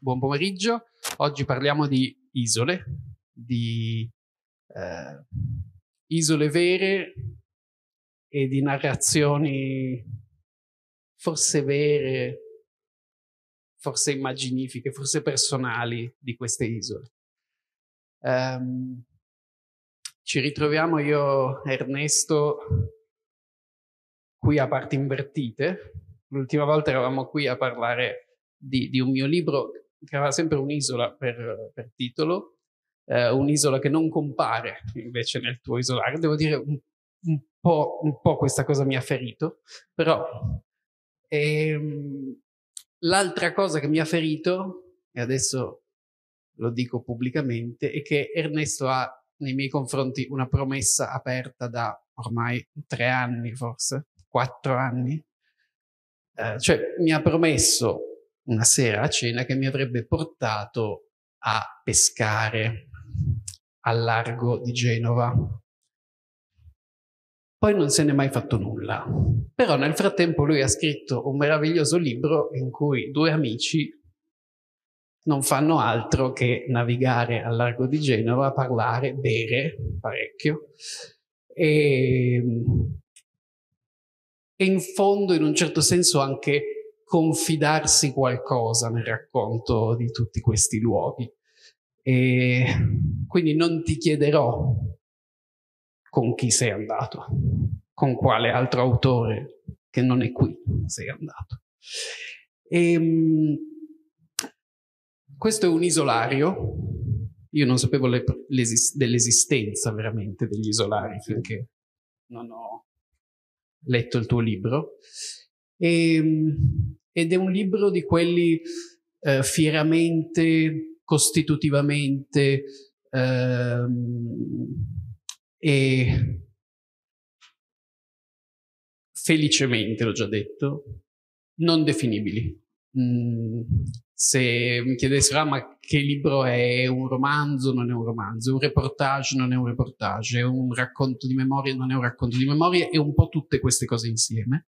buon pomeriggio. Oggi parliamo di isole, di eh, isole vere e di narrazioni forse vere, forse immaginifiche, forse personali di queste isole. Um, ci ritroviamo io, Ernesto, qui a parti invertite. L'ultima volta eravamo qui a parlare di, di un mio libro che aveva sempre un'isola per, per titolo, eh, un'isola che non compare invece nel tuo isolare. Devo dire un, un, po', un po', questa cosa mi ha ferito, però ehm, l'altra cosa che mi ha ferito, e adesso lo dico pubblicamente, è che Ernesto ha nei miei confronti una promessa aperta da ormai tre anni forse, quattro anni, eh, cioè mi ha promesso una sera a cena che mi avrebbe portato a pescare al largo di Genova. Poi non se n'è mai fatto nulla, però nel frattempo lui ha scritto un meraviglioso libro in cui due amici non fanno altro che navigare al largo di Genova, parlare, bere parecchio e, mm, e in fondo in un certo senso anche confidarsi qualcosa nel racconto di tutti questi luoghi. E quindi non ti chiederò con chi sei andato, con quale altro autore che non è qui sei andato. E, ehm, questo è un isolario. Io non sapevo le, dell'esistenza veramente degli isolari finché non ho letto il tuo libro. E, ehm, ed è un libro di quelli eh, fieramente, costitutivamente ehm, e felicemente, l'ho già detto, non definibili. Mm, se mi chiedessero, ah, ma che libro è? È un romanzo? Non è un romanzo. È un reportage? Non è un reportage. È un racconto di memorie? Non è un racconto di memorie. E un po' tutte queste cose insieme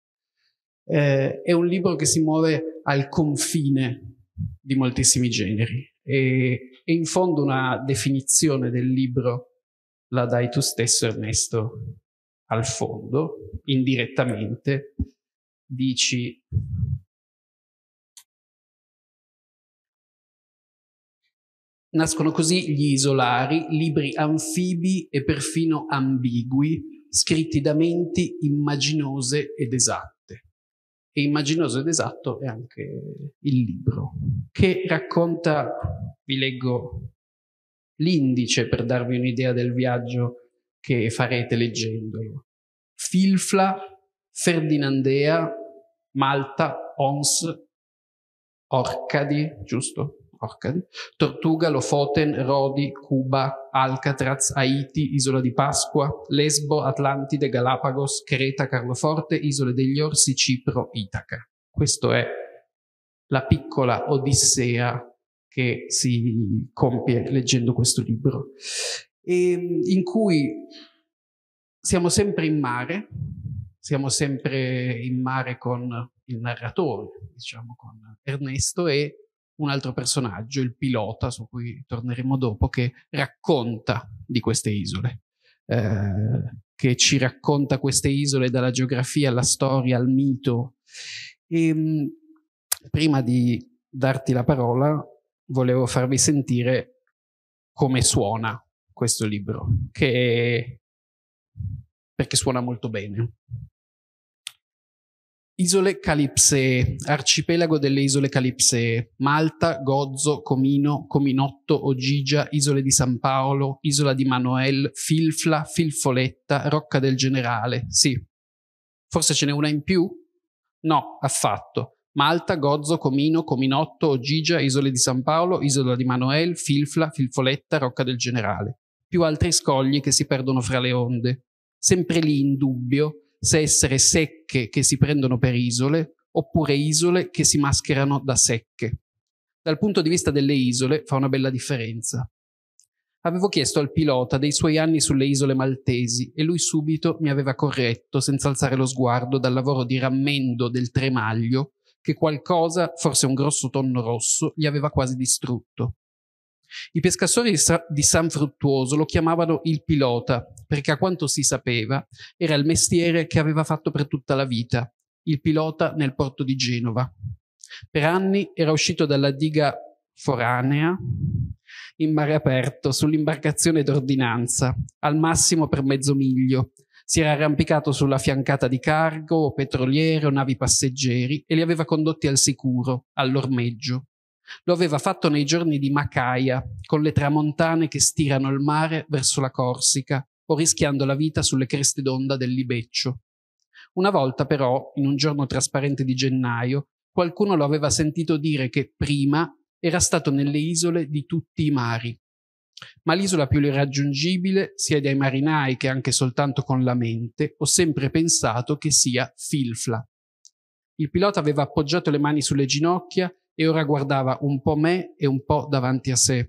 eh, è un libro che si muove al confine di moltissimi generi e, e in fondo una definizione del libro la dai tu stesso Ernesto al fondo, indirettamente, dici Nascono così gli isolari, libri anfibi e perfino ambigui, scritti da menti immaginose ed esatte e immaginoso ed esatto è anche il libro, che racconta, vi leggo l'indice per darvi un'idea del viaggio che farete leggendolo. Filfla, Ferdinandea, Malta, Ons, Orcadi, giusto? porca di... Tortuga, Lofoten, Rodi, Cuba, Alcatraz, Haiti, Isola di Pasqua, Lesbo, Atlantide, Galapagos, Creta, Carloforte, Isole degli Orsi, Cipro, Itaca. Questa è la piccola odissea che si compie leggendo questo libro, e ehm, in cui siamo sempre in mare, siamo sempre in mare con il narratore, diciamo con Ernesto, e un altro personaggio, il pilota, su cui torneremo dopo, che racconta di queste isole, eh, che ci racconta queste isole dalla geografia alla storia, al mito. E, ehm, prima di darti la parola, volevo farvi sentire come suona questo libro, che... perché suona molto bene. Isole Calipsee, arcipelago delle isole Calipsee, Malta, Gozzo, Comino, Cominotto, Ogigia, isole di San Paolo, isola di Manoel, Filfla, Filfoletta, Rocca del Generale, sì. Forse ce n'è una in più? No, affatto. Malta, Gozzo, Comino, Cominotto, Ogigia, isole di San Paolo, isola di Manoel, Filfla, Filfoletta, Rocca del Generale. Più altri scogli che si perdono fra le onde. Sempre lì, in dubbio, se essere secche che si prendono per isole oppure isole che si mascherano da secche. Dal punto di vista delle isole fa una bella differenza. Avevo chiesto al pilota dei suoi anni sulle isole maltesi e lui subito mi aveva corretto, senza alzare lo sguardo, dal lavoro di rammendo del tremaglio che qualcosa, forse un grosso tonno rosso, gli aveva quasi distrutto. I pescatori di San Fruttuoso lo chiamavano il pilota, perché a quanto si sapeva era il mestiere che aveva fatto per tutta la vita, il pilota nel porto di Genova. Per anni era uscito dalla diga foranea in mare aperto sull'imbarcazione d'ordinanza, al massimo per mezzo miglio. Si era arrampicato sulla fiancata di cargo, petroliere o navi passeggeri e li aveva condotti al sicuro, all'ormeggio. Lo aveva fatto nei giorni di Macaia, con le tramontane che stirano il mare verso la Corsica o rischiando la vita sulle creste d'onda del Libeccio. Una volta però, in un giorno trasparente di gennaio, qualcuno lo aveva sentito dire che prima era stato nelle isole di tutti i mari. Ma l'isola più irraggiungibile, sia dai marinai che anche soltanto con la mente, ho sempre pensato che sia Filfla. Il pilota aveva appoggiato le mani sulle ginocchia e ora guardava un po' me e un po' davanti a sé.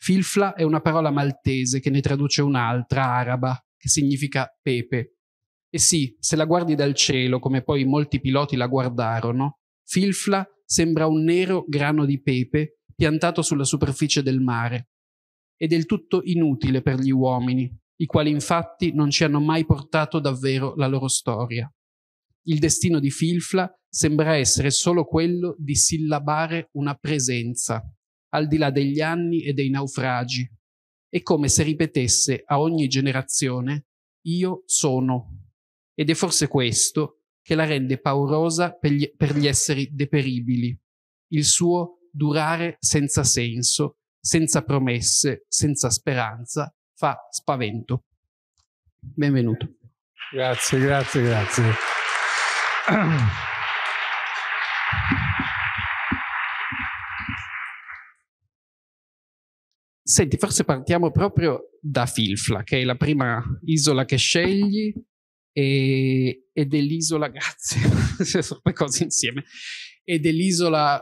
Filfla è una parola maltese che ne traduce un'altra araba, che significa pepe. E sì, se la guardi dal cielo, come poi molti piloti la guardarono, Filfla sembra un nero grano di pepe piantato sulla superficie del mare. È del tutto inutile per gli uomini, i quali infatti non ci hanno mai portato davvero la loro storia il destino di Filfla sembra essere solo quello di sillabare una presenza, al di là degli anni e dei naufragi. È come se ripetesse a ogni generazione io sono. Ed è forse questo che la rende paurosa per gli, per gli esseri deperibili, il suo durare senza senso, senza promesse, senza speranza, fa spavento. Benvenuto. Grazie, grazie, grazie. Senti, forse partiamo proprio da Filfla, che è la prima isola che scegli e, è l'isola, grazie, sono le cose insieme, e dell'isola,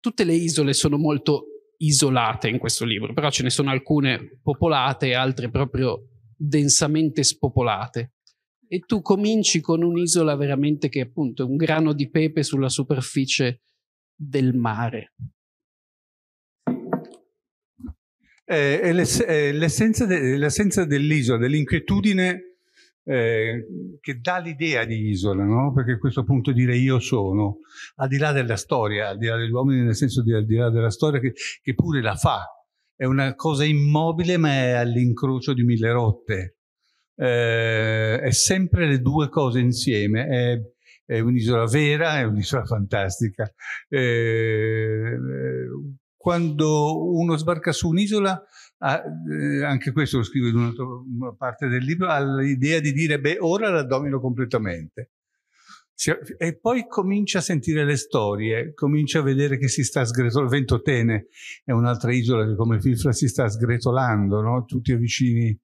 tutte le isole sono molto isolate in questo libro, però ce ne sono alcune popolate e altre proprio densamente spopolate e tu cominci con un'isola veramente che appunto è un grano di pepe sulla superficie del mare. Eh, l'essenza, de- l'essenza, dell'isola, dell'inquietudine eh, che dà l'idea di isola, no? perché questo punto dire io sono, al di là della storia, al di là degli uomini, nel senso di al di là della storia che, che pure la fa, è una cosa immobile ma è all'incrocio di mille rotte eh, è sempre le due cose insieme. È, è un'isola vera, è un'isola fantastica. Eh, quando uno sbarca su un'isola, eh, anche questo lo scrivo in un'altra parte del libro, ha l'idea di dire, beh, ora la domino completamente. E poi comincia a sentire le storie, comincia a vedere che si sta sgretolando, Ventotene è un'altra isola che come Fifla si sta sgretolando, no? tutti i vicini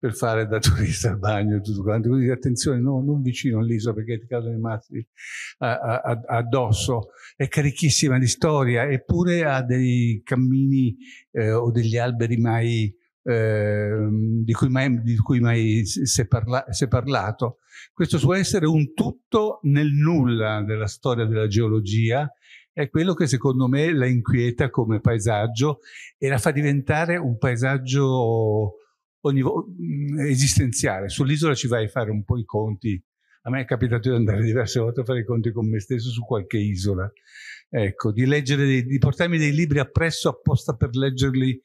per fare da turista al bagno e tutto quanto. Quindi attenzione, no, non vicino all'isola perché ti cadono i mazzi addosso. È carichissima di storia, eppure ha dei cammini eh, o degli alberi mai eh, di cui mai, di cui mai si, è parla, si, è parlato. Questo suo essere un tutto nel nulla della storia della geologia è quello che secondo me la inquieta come paesaggio e la fa diventare un paesaggio ogni, mm, esistenziale. Sull'isola ci vai a fare un po' i conti. A me è capitato di andare diverse volte a fare i conti con me stesso su qualche isola. Ecco, di, leggere, di portarmi dei libri appresso apposta per leggerli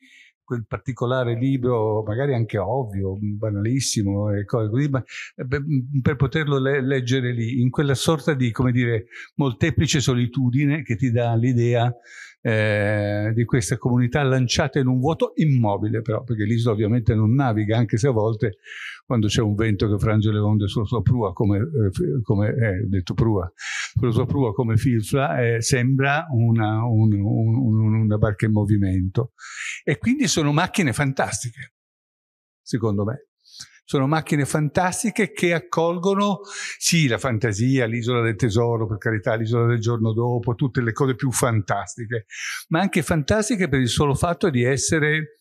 quel particolare libro, magari anche ovvio, banalissimo, cose così, ma eh, mm, per poterlo le leggere lì, in quella sorta di, come dire, molteplice solitudine che ti dà l'idea eh, di questa comunità lanciata in un vuoto immobile però, perché l'isola ovviamente non naviga, anche se a volte quando c'è un vento che frange le onde sulla sua prua, come, eh, come eh, detto prua, sulla sua prua come filfla, eh, sembra una, un, un, una barca in movimento. E quindi sono macchine fantastiche, secondo me. Sono macchine fantastiche che accolgono, sì, la fantasia, l'isola del tesoro, per carità, l'isola del giorno dopo, tutte le cose più fantastiche, ma anche fantastiche per il solo fatto di essere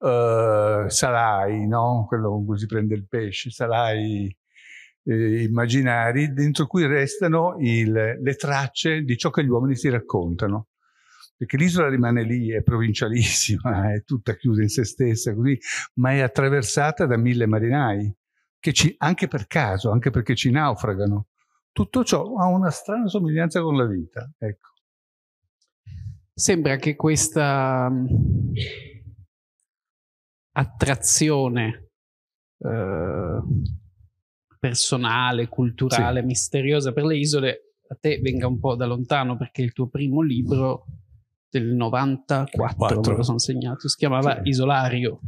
uh, salai, no? quello con cui si prende il pesce, salai eh, immaginari, dentro cui restano il, le tracce di ciò che gli uomini si raccontano perché l'isola rimane lì, è provincialissima, è tutta chiusa in se stessa, così, ma è attraversata da mille marinai, che ci, anche per caso, anche perché ci naufragano. Tutto ciò ha una strana somiglianza con la vita. Ecco. Sembra che questa mm, attrazione eh, personale, culturale, sì. misteriosa per le isole a te venga un po' da lontano perché il tuo primo libro del 94 4. me lo sono segnato, si chiamava sì. Isolario.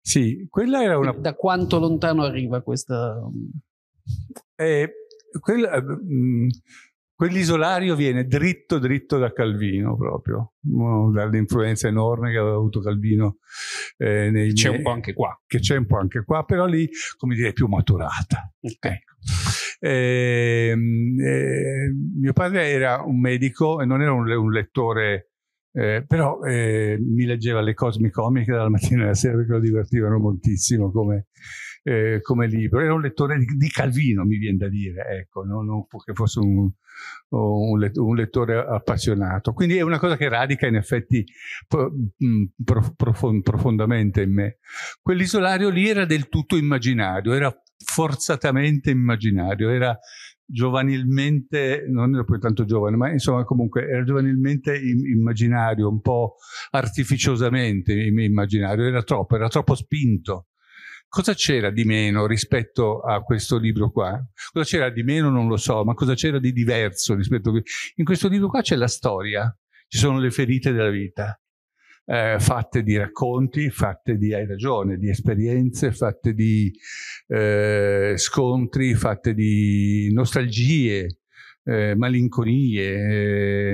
Sì, quella era una... Da quanto lontano arriva questa... Eh, quella, eh, mh, mm, quell'isolario viene dritto dritto da Calvino proprio, dall'influenza enorme che aveva avuto Calvino. Eh, nei, c'è un po' anche qua. Che c'è un po' anche qua, però lì, come dire, è più maturata. Ok. Ecco. Eh, eh, mio padre era un medico e non era un, un lettore eh, però eh, mi leggeva le cosmicomiche dalla mattina alla sera perché lo divertivano moltissimo come, eh, come libro. Era un lettore di, di, Calvino, mi viene da dire, ecco, non, non che fosse un, un, lettore appassionato. Quindi è una cosa che radica in effetti mm, prof, prof, profondamente in me. Quell'isolario lì era del tutto immaginario, era forzatamente immaginario, era giovanilmente, non ero poi tanto giovane, ma insomma comunque era giovanilmente immaginario, un po' artificiosamente immaginario, era troppo, era troppo spinto. Cosa c'era di meno rispetto a questo libro qua? Cosa c'era di meno non lo so, ma cosa c'era di diverso rispetto a questo? In questo libro qua c'è la storia, ci sono le ferite della vita, eh, fatte di racconti, fatte di, hai ragione, di esperienze, fatte di eh, scontri, fatte di nostalgie, eh, malinconie.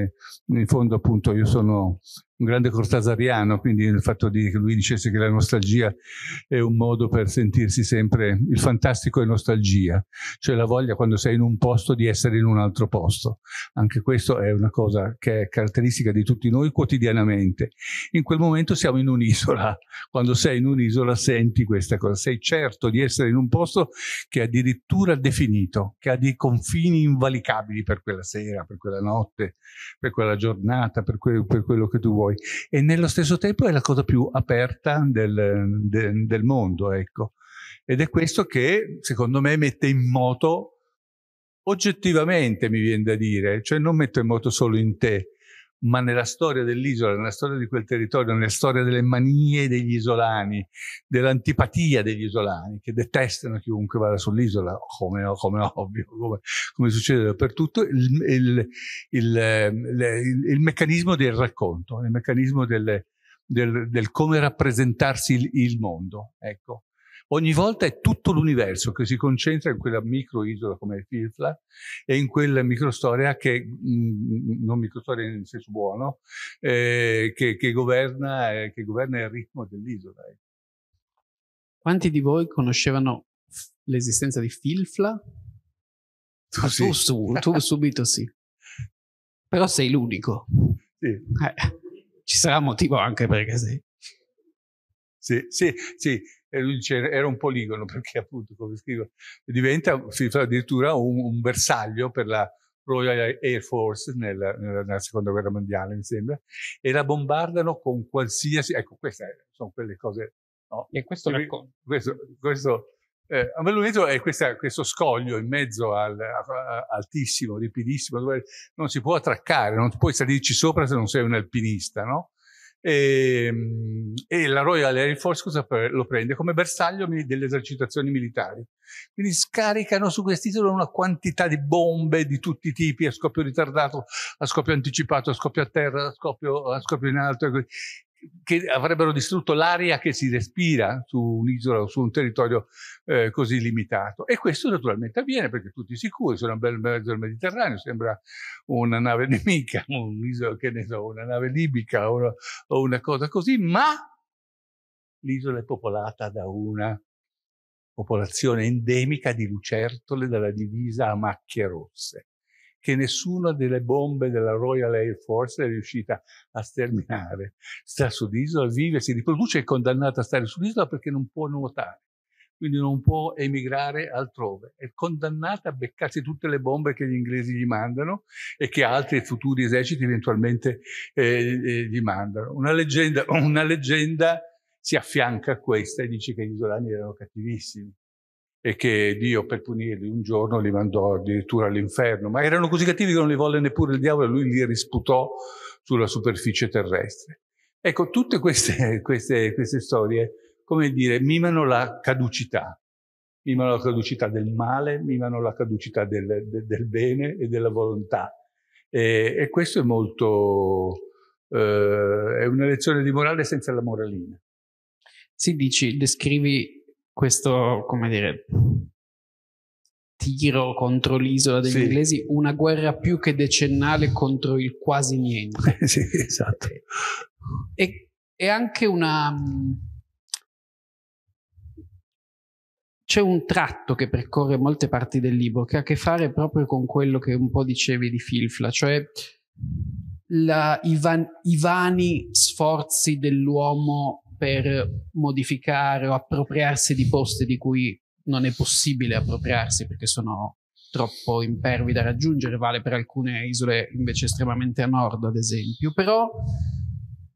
Eh, in fondo, appunto, io sono un grande cortasariano, quindi il fatto di, che lui dicesse che la nostalgia è un modo per sentirsi sempre, il fantastico è nostalgia, cioè la voglia quando sei in un posto di essere in un altro posto. Anche questo è una cosa che è caratteristica di tutti noi quotidianamente. In quel momento siamo in un'isola, quando sei in un'isola senti questa cosa, sei certo di essere in un posto che è addirittura definito, che ha dei confini invalicabili per quella sera, per quella notte, per quella giornata, per, que per quello che tu vuoi voi e nello stesso tempo è la cosa più aperta del, de, del mondo, ecco. Ed è questo che secondo me mette in moto oggettivamente, mi viene da dire, cioè non mette in moto solo in te, ma nella storia dell'isola, nella storia di quel territorio, nella storia delle manie degli isolani, dell'antipatia degli isolani, che detestano chiunque vada sull'isola, come, come ovvio, come, come, succede dappertutto, il, il, il, il, meccanismo del racconto, il meccanismo delle, del, del, come rappresentarsi il, mondo. Ecco. Ogni volta è tutto l'universo che si concentra in quella micro isola come Firfla e in quella microstoria che, mm, mm, non microstoria nel senso buono, eh, che, che, governa, eh, che governa il ritmo dell'isola. Ecco. Quanti di voi conoscevano l'esistenza di Filfla? Tu, ah, sì. tu, tu subito sì. Però sei l'unico. Sì. Eh, ci sarà motivo anche perché sei. Sì, sì, sì. E lui dice, era un poligono, perché appunto, come scrivo, diventa addirittura un, un bersaglio per la Royal Air Force nella, nella, nella, seconda guerra mondiale, mi sembra, e la bombardano con qualsiasi... Ecco, queste sono quelle cose... No? E questo, questo, questo eh, a me lo vedo è questa, questo scoglio in mezzo al, a, altissimo, ripidissimo, dove non si può attraccare, non puoi salirci sopra se non sei un alpinista, no? e, ehm, e la Royal Air Force cosa lo prende? Come bersaglio delle esercitazioni militari. Quindi scaricano su quest'isola una quantità di bombe di tutti i tipi, a scoppio ritardato, a scoppio anticipato, a scoppio a terra, a scoppio, a scoppio in alto che avrebbero distrutto l'aria che si respira su un'isola o su un territorio eh, così limitato. E questo naturalmente avviene perché tutti sicuri, sono un bel mezzo del Mediterraneo, sembra una nave nemica, un'isola che ne so, una nave libica o una, o una cosa così, ma l'isola è popolata da una popolazione endemica di lucertole dalla divisa a macchie rosse che nessuna delle bombe della Royal Air Force è riuscita a sterminare. Sta sull'isola, vive, si riproduce, è condannata a stare sull'isola perché non può nuotare, quindi non può emigrare altrove. È condannata a beccarsi tutte le bombe che gli inglesi gli mandano e che altri futuri eserciti eventualmente eh, eh gli mandano. Una leggenda, una leggenda si affianca a questa e dice che gli isolani erano cattivissimi e che Dio per punirli un giorno li mandò addirittura all'inferno, ma erano così cattivi che non li volle neppure il diavolo e lui li risputò sulla superficie terrestre. Ecco, tutte queste, queste, queste storie, come dire, mimano la caducità, mimano la caducità del male, mimano la caducità del, del bene e della volontà. E, e questo è molto, eh, è una lezione di morale senza la moralina. Si dici, descrivi questo, come dire, tiro contro l'isola degli sì. inglesi, una guerra più che decennale contro il quasi niente. sì, esatto. E, e anche una... C'è un tratto che percorre molte parti del libro che ha a che fare proprio con quello che un po' dicevi di Filfla, cioè la, i, van, i vani sforzi dell'uomo per modificare o appropriarsi di poste di cui non è possibile appropriarsi perché sono troppo impervi da raggiungere, vale per alcune isole invece estremamente a nord, ad esempio, però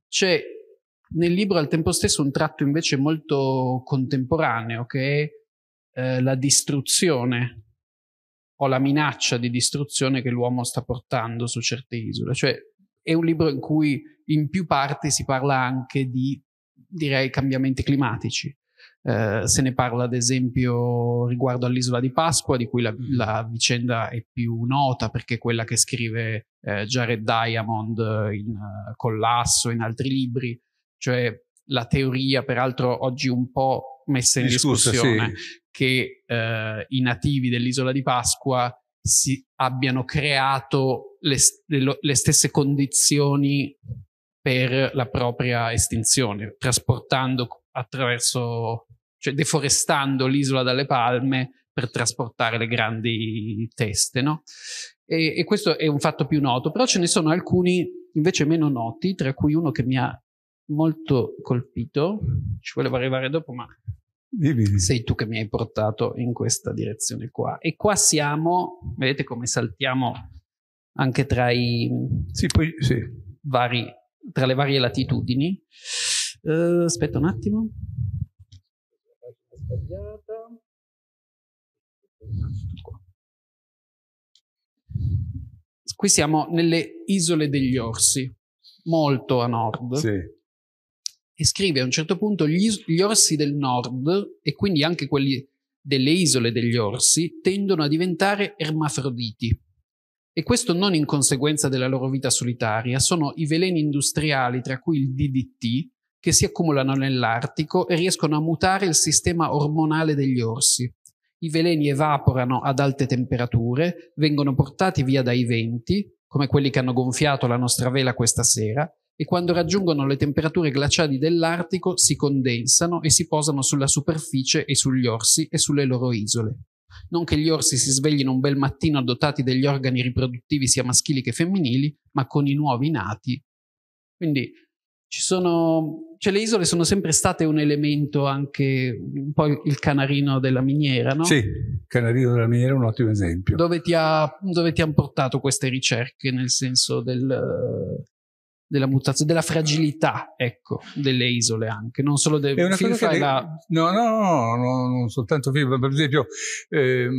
c'è nel libro al tempo stesso un tratto invece molto contemporaneo che è eh, la distruzione o la minaccia di distruzione che l'uomo sta portando su certe isole, cioè è un libro in cui in più parti si parla anche di direi cambiamenti climatici. Eh, se ne parla ad esempio riguardo all'isola di Pasqua, di cui la, mm. la vicenda è più nota perché è quella che scrive eh, Jared Diamond in uh, Collasso, in altri libri, cioè la teoria, peraltro oggi un po' messa in Discussa, discussione, sì. che eh, i nativi dell'isola di Pasqua si abbiano creato le, le, le stesse condizioni per la propria estinzione, trasportando attraverso, cioè deforestando l'isola dalle palme per trasportare le grandi teste, no? E, e questo è un fatto più noto, però ce ne sono alcuni invece meno noti, tra cui uno che mi ha molto colpito, ci volevo arrivare dopo, ma Dimmi. sei tu che mi hai portato in questa direzione qua. E qua siamo, vedete come saltiamo anche tra i sì, poi, sì. vari tra le varie latitudini. Uh, aspetta un attimo. Qui siamo nelle isole degli orsi, molto a nord. Sì. E scrive a un certo punto gli, gli orsi del nord e quindi anche quelli delle isole degli orsi tendono a diventare ermafroditi. E questo non in conseguenza della loro vita solitaria, sono i veleni industriali, tra cui il DDT, che si accumulano nell'Artico e riescono a mutare il sistema ormonale degli orsi. I veleni evaporano ad alte temperature, vengono portati via dai venti, come quelli che hanno gonfiato la nostra vela questa sera, e quando raggiungono le temperature glaciali dell'Artico si condensano e si posano sulla superficie e sugli orsi e sulle loro isole. Non che gli orsi si sveglino un bel mattino dotati degli organi riproduttivi sia maschili che femminili, ma con i nuovi nati. Quindi ci sono, cioè le isole sono sempre state un elemento anche un po' il canarino della miniera, no? Sì, il canarino della miniera è un ottimo esempio. Dove ti, ha, dove ti hanno portato queste ricerche nel senso del della mutazione, della fragilità, ecco, delle isole anche, non solo del FIFA che... la... no, no, no, no, non soltanto FIFA, per esempio, ehm,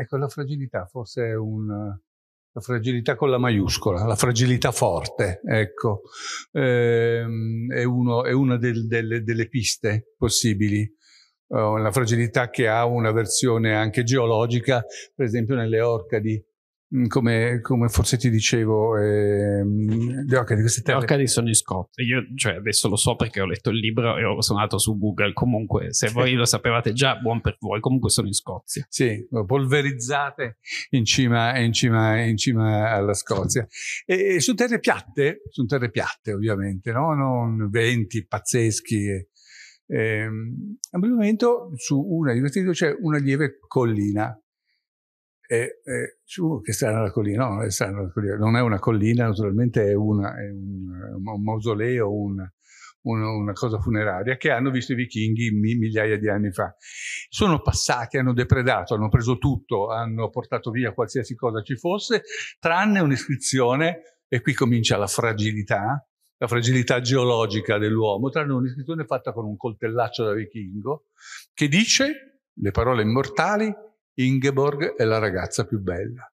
ecco, la fragilità forse è un la fragilità con la maiuscola, la fragilità forte, ecco, ehm, è, uno, è, una del, delle, delle, piste possibili. Uh, la fragilità che ha una versione anche geologica, per esempio nelle Orcadi, Mm, come, come, forse ti dicevo, ehm, gli di queste terre... Gli Orcadi sono in Scozia, io cioè, adesso lo so perché ho letto il libro e sono andato su Google, comunque se voi lo sapevate già, buon per voi, comunque sono in Scozia. Sì, polverizzate in cima, in cima, in cima alla Scozia. E, e su terre piatte, su terre piatte ovviamente, no? non venti pazzeschi. E, ehm, a un momento su una di queste due c'è una lieve collina e, e, su, che sta nella collina, no, non è, nella collina. non è una collina, naturalmente è, una, è un, un, mausoleo, un, un, una cosa funeraria che hanno visto i vichinghi migliaia di anni fa. Sono passati, hanno depredato, hanno preso tutto, hanno portato via qualsiasi cosa ci fosse, tranne un'iscrizione, e qui comincia la fragilità, la fragilità geologica dell'uomo, tranne un'iscrizione fatta con un coltellaccio da vichingo, che dice, le parole immortali, Ingeborg è la ragazza più bella.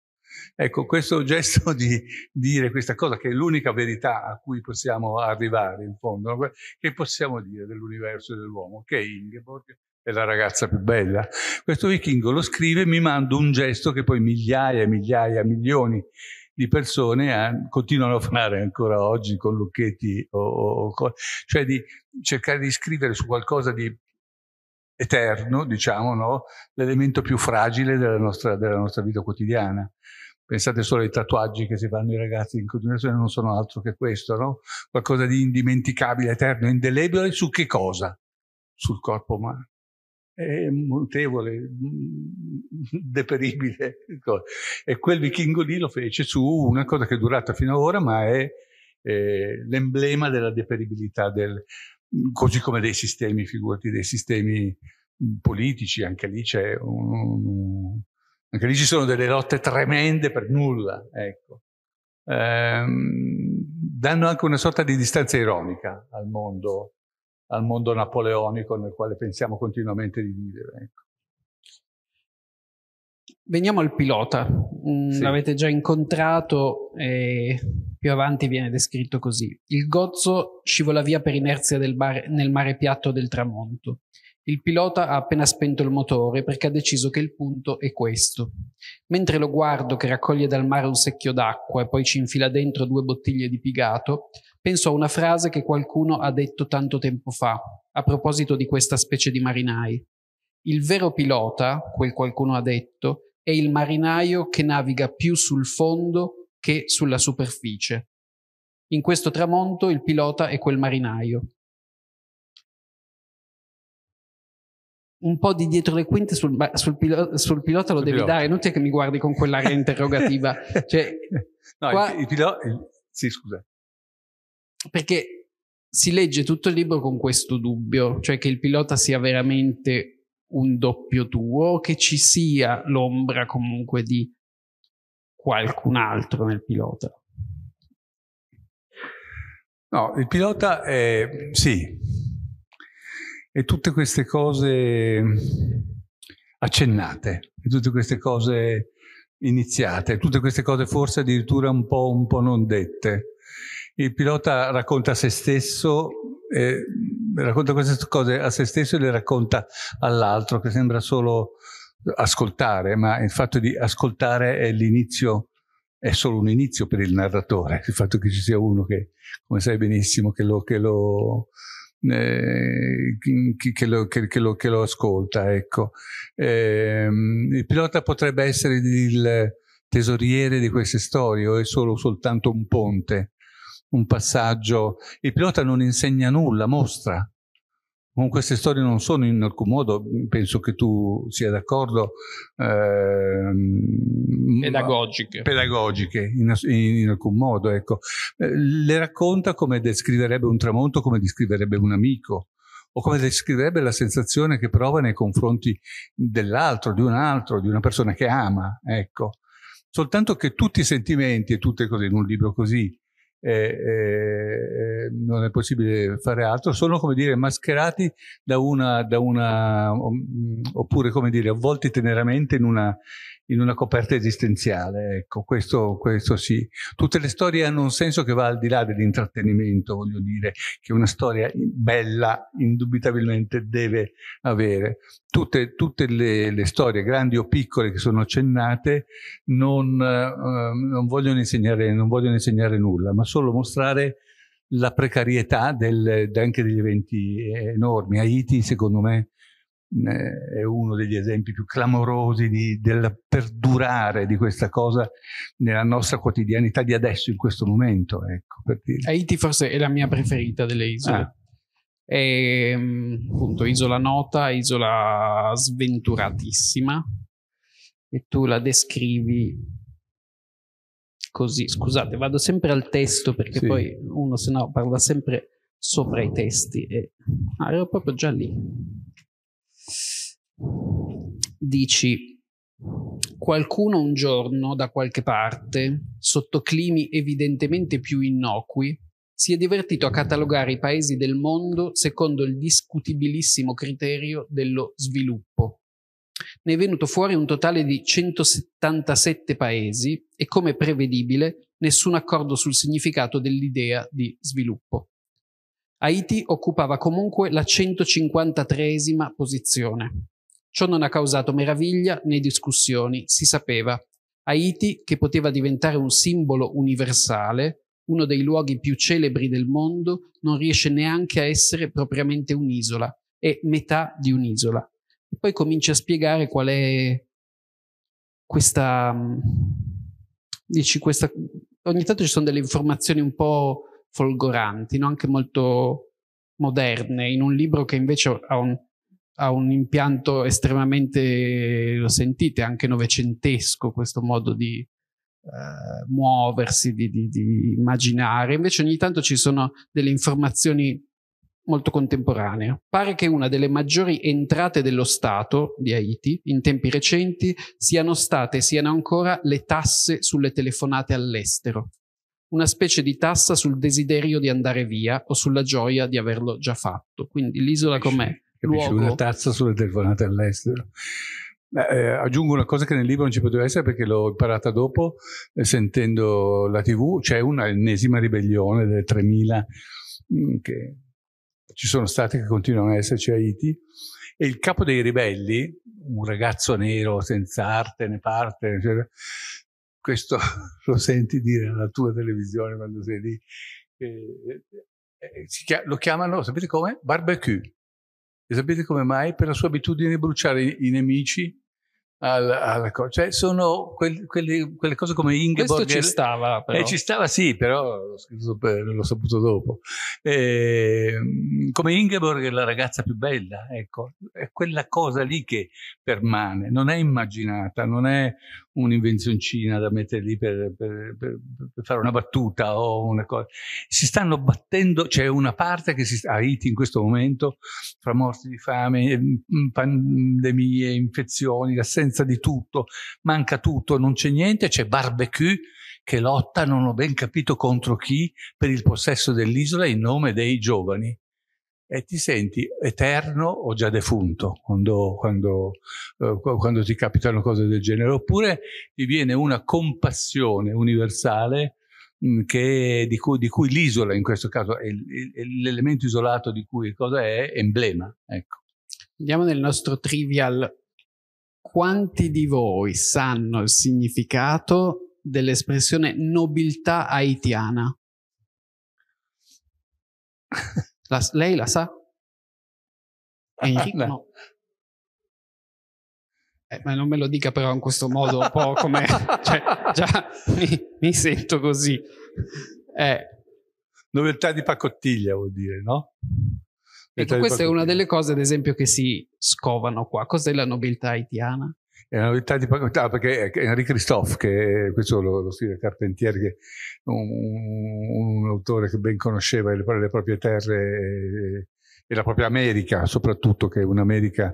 Ecco, questo gesto di dire questa cosa, che è l'unica verità a cui possiamo arrivare in fondo, che possiamo dire dell'universo e dell'uomo, che Ingeborg è la ragazza più bella. Questo vichingo lo scrive e mi manda un gesto che poi migliaia, e migliaia, milioni di persone eh, continuano a fare ancora oggi con Lucchetti, o, o, cioè di cercare di scrivere su qualcosa di eterno, diciamo, no? l'elemento più fragile della nostra, della nostra, vita quotidiana. Pensate solo ai tatuaggi che si fanno i ragazzi in continuazione, non sono altro che questo, no? qualcosa di indimenticabile, eterno, indelebile, su che cosa? Sul corpo umano. È mutevole, deperibile. E quel vichingo lì lo fece su una cosa che è durata fino ad ora, ma è eh, l'emblema della deperibilità del, così come dei sistemi, figurati, dei sistemi politici, anche lì, un, anche lì ci sono delle lotte tremende per nulla, ecco. ehm, danno anche una sorta di distanza ironica al mondo, al mondo napoleonico nel quale pensiamo continuamente di vivere. Ecco. Veniamo al pilota, mm, sì. l'avete già incontrato e più avanti viene descritto così. Il gozzo scivola via per inerzia bar, nel mare piatto del tramonto. Il pilota ha appena spento il motore perché ha deciso che il punto è questo. Mentre lo guardo che raccoglie dal mare un secchio d'acqua e poi ci infila dentro due bottiglie di pigato, penso a una frase che qualcuno ha detto tanto tempo fa, a proposito di questa specie di marinai. Il vero pilota, quel qualcuno ha detto, è il marinaio che naviga più sul fondo che sulla superficie. In questo tramonto il pilota è quel marinaio. Un po' di dietro le quinte sul, sul, pilo, sul pilota lo sul devi pilota. dare, non è che mi guardi con quell'area interrogativa. Cioè, no, qua... il, il pilota... Il... Sì, scusa. Perché si legge tutto il libro con questo dubbio, cioè che il pilota sia veramente un doppio tuo, che ci sia l'ombra comunque di qualcun altro nel pilota. No, il pilota è sì, e tutte queste cose accennate, e tutte queste cose iniziate, tutte queste cose forse addirittura un po', un po non dette. Il pilota racconta se stesso, eh, racconta queste cose a se stesso e le racconta all'altro, che sembra solo ascoltare, ma il fatto di ascoltare è l'inizio, è solo un inizio per il narratore, il fatto che ci sia uno che, come sai benissimo, che lo, che lo, eh, che, lo, lo, che lo, ascolta. Ecco. Eh, il pilota potrebbe essere il tesoriere di queste storie o è solo soltanto un ponte? un passaggio, il pilota non insegna nulla, mostra. Con queste storie non sono in alcun modo, penso che tu sia d'accordo, ehm, pedagogiche. Pedagogiche, in, in, in, alcun modo, ecco. Eh, le racconta come descriverebbe un tramonto, come descriverebbe un amico, o come descriverebbe la sensazione che prova nei confronti dell'altro, di un altro, di una persona che ama, ecco. Soltanto che tutti i sentimenti e tutte cose in un libro così eh, non è possibile fare altro, sono come dire mascherati da una, da una mm, oppure come dire avvolti teneramente in una, in una coperta esistenziale, ecco, questo, questo sì. Tutte le storie hanno un senso che va al di là dell'intrattenimento, voglio dire, che una storia bella indubitabilmente deve avere. Tutte, tutte le, le, storie, grandi o piccole, che sono accennate, non, eh, non, vogliono insegnare, non vogliono insegnare nulla, ma solo mostrare la precarietà del, anche degli eventi eh, enormi. Haiti, secondo me, eh, è uno degli esempi più clamorosi di, del perdurare di questa cosa nella nostra quotidianità di adesso, in questo momento. Ecco, per Haiti forse è la mia preferita delle isole. Ah. È mm, appunto isola nota, isola sventuratissima e tu la descrivi così. Scusate, vado sempre al testo perché sì. poi uno se no parla sempre sopra i testi e ah, ero proprio già lì. Dici, qualcuno un giorno da qualche parte, sotto climi evidentemente più innocui, si è divertito a catalogare i paesi del mondo secondo il discutibilissimo criterio dello sviluppo. Ne è venuto fuori un totale di 177 paesi e, come prevedibile, nessun accordo sul significato dell'idea di sviluppo. Haiti occupava comunque la 153esima posizione. Ciò non ha causato meraviglia né discussioni, si sapeva. Haiti, che poteva diventare un simbolo universale, uno dei luoghi più celebri del mondo, non riesce neanche a essere propriamente un'isola, è metà di un'isola. E poi comincia a spiegare qual è questa... Dici, questa... Ogni tanto ci sono delle informazioni un po' folgoranti, no? anche molto moderne, in un libro che invece ha un, ha un impianto estremamente, lo sentite, anche novecentesco, questo modo di, Uh, muoversi, di, di, di, immaginare. Invece ogni tanto ci sono delle informazioni molto contemporanee. Pare che una delle maggiori entrate dello Stato di Haiti in tempi recenti siano state e siano ancora le tasse sulle telefonate all'estero una specie di tassa sul desiderio di andare via o sulla gioia di averlo già fatto. Quindi l'isola com'è? Capisci, luogo... Una tassa sulle telefonate all'estero. Eh, aggiungo una cosa che nel libro non ci poteva essere perché l'ho imparata dopo, eh, sentendo la TV, c'è un'ennesima ribellione delle 3000 mm, che ci sono state che continuano a esserci a Haiti e il capo dei ribelli, un ragazzo nero senza arte né parte, eccetera, questo lo senti dire nella tua televisione quando sei lì. Eh, eh, lo chiamano, sapete come? Barbecue. E sapete come mai? Per la sua abitudine di bruciare i, i nemici alla, alla cosa. Cioè, sono quel, quelle, quelle, cose come Ingeborg. Questo ci stava, eh, però. Eh, ci stava, sì, però l'ho, scritto, eh, l'ho saputo dopo. Eh, come Ingeborg è la ragazza più bella, ecco. È quella cosa lì che permane, non è immaginata, non è un'invenzioncina da mettere lì per, per, per, per, fare una battuta o una cosa. Si stanno battendo, c'è cioè una parte che si sta a Haiti in questo momento, fra morti di fame, mm, pandemie, infezioni, l'assenza di tutto, manca tutto, non c'è niente, c'è barbecue che lotta, non ho ben capito contro chi, per il possesso dell'isola in nome dei giovani e ti senti eterno o già defunto quando, quando, eh, quando ti capitano cose del genere, oppure ti viene una compassione universale mh, che, di, cui, cui, l'isola in questo caso, è, l'elemento isolato di cui cosa è, emblema. Ecco. Andiamo nel nostro trivial. Quanti di voi sanno il significato dell'espressione nobiltà haitiana? La, lei la sa? Enrico ah, no. Eh, ma non me lo dica però in questo modo un po' come... cioè, già mi, mi sento così. Eh. Noveltà di pacottiglia vuol dire, no? Ecco, questa è una delle cose, ad esempio, che si scovano qua. Cos'è la nobiltà haitiana? è una novità di ah, perché Henri Christophe, che questo lo, lo scrive Carpentier, che un, un, autore che ben conosceva le, le proprie terre e, e la propria America, soprattutto che è un'America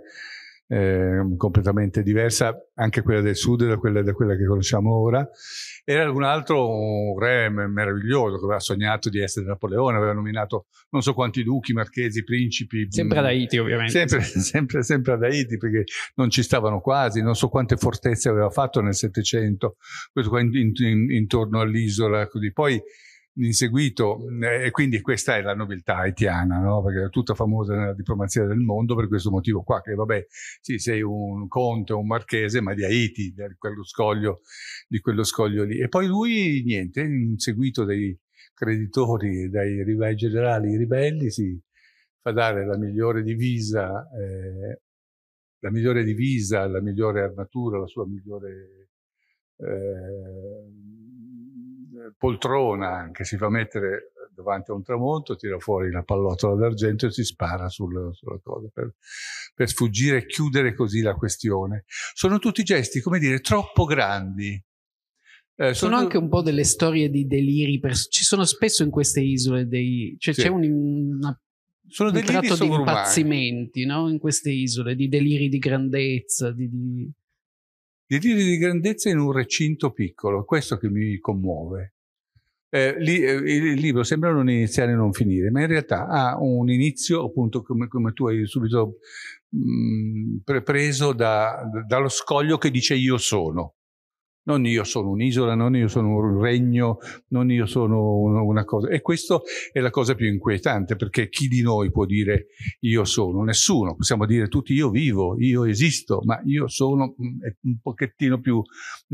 eh, completamente diversa, anche quella del sud da quella, da quella che conosciamo ora. Era un altro un re meraviglioso che aveva sognato di essere Napoleone, aveva nominato non so quanti duchi, marchesi, principi. Sempre ad Haiti ovviamente. Sempre, sempre, sempre ad Haiti perché non ci stavano quasi, non so quante fortezze aveva fatto nel Settecento, questo qua in, in, intorno all'isola. Così. Poi inseguito mm, e quindi questa è la nobiltà haitiana, no? perché è tutta famosa nella diplomazia del mondo per questo motivo qua, che vabbè, sì, sei un conte, un marchese, ma di Haiti, di quello scoglio, di quello scoglio lì. E poi lui, niente, inseguito dai creditori, dai ribelli generali, i ribelli, si fa dare la migliore divisa, eh, la migliore divisa, la migliore armatura, la sua migliore... Eh, poltrona anche, si fa mettere davanti a un tramonto, tira fuori una pallottola d'argento e si spara sul, sulla cosa per, per sfuggire e chiudere così la questione. Sono tutti gesti, come dire, troppo grandi. Eh, sono, sono anche un po' delle storie di deliri, pers- ci sono spesso in queste isole dei... Cioè sì. c'è un, una sono un deliri tratto di impazzimenti no? in queste isole, di deliri di grandezza. Di, di... Deliri di grandezza in un recinto piccolo, questo che mi commuove eh, li, eh, il libro sembra non iniziare e non finire, ma in realtà ha un inizio, appunto, come, come tu hai subito mh, mm, preso da, dallo scoglio che dice io sono. Non io sono un'isola, non io sono un regno, non io sono una cosa. E questa è la cosa più inquietante, perché chi di noi può dire io sono? Nessuno. Possiamo dire tutti io vivo, io esisto, ma io sono mm, è un pochettino più,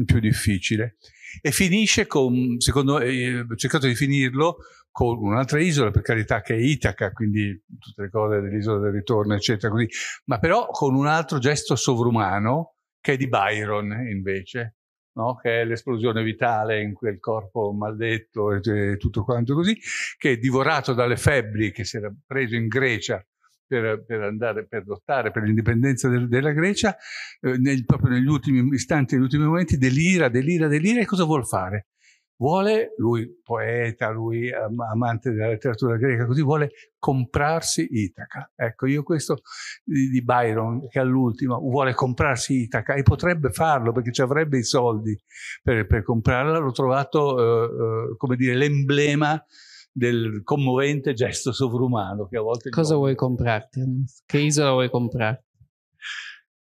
più difficile e finisce con, secondo eh, ho cercato di finirlo con un'altra isola, per carità che è Itaca, quindi tutte le cose dell'isola del ritorno, eccetera, così, ma però con un altro gesto sovrumano che è di Byron invece, No? che è l'esplosione vitale in quel corpo maldetto e tutto quanto così, che è divorato dalle febbri che si era preso in Grecia per, per, andare, per lottare per l'indipendenza del, della Grecia, eh, nel, proprio negli ultimi istanti, negli ultimi momenti, delira, delira, delira e cosa vuol fare? Vuole, lui poeta, lui am amante della letteratura greca, così vuole comprarsi Itaca. Ecco, io questo di, di Byron, che all'ultimo vuole comprarsi Itaca e potrebbe farlo perché ci avrebbe i soldi per, per comprarla, l'ho trovato, eh, eh, come dire, l'emblema del commovente gesto sovrumano che a volte... Cosa vuoi comprarti? Che isola vuoi comprarti?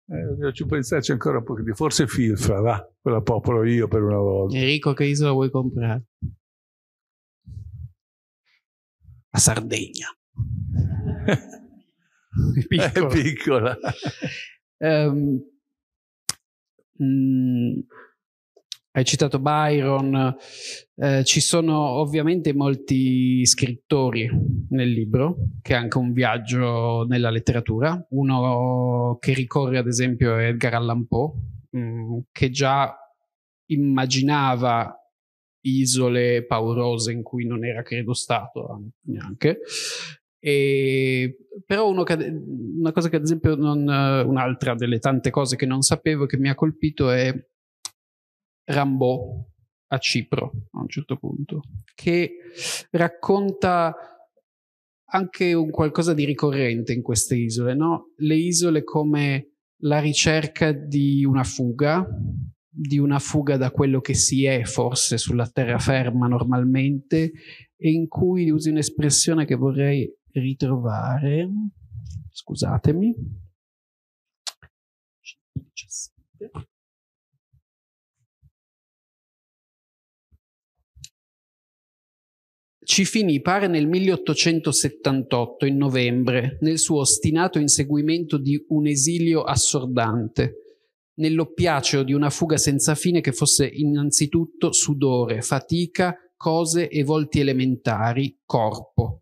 Eh, ci pensarci ancora un pochettino. Forse Filfra, va, quella popolo io per una volta. Enrico, che isola vuoi comprare? La Sardegna. È piccola. È piccola. um, ehm, mh, mm, hai citato Byron, eh, ci sono ovviamente molti scrittori nel libro, che è anche un viaggio nella letteratura. Uno che ricorre ad esempio è Edgar Allan Poe, mh, mm, che già immaginava isole paurose in cui non era credo stato neanche. E, però che, una cosa che ad esempio non, eh, un'altra delle tante cose che non sapevo che mi ha colpito è Rambaud a Cipro a un certo punto, che racconta anche un qualcosa di ricorrente in queste isole, no? Le isole come la ricerca di una fuga, di una fuga da quello che si è forse sulla terraferma normalmente e in cui usi un'espressione che vorrei ritrovare, scusatemi, ci finì, pare, nel 1878, in novembre, nel suo ostinato inseguimento di un esilio assordante, nell'oppiaceo di una fuga senza fine che fosse innanzitutto sudore, fatica, cose e volti elementari, corpo.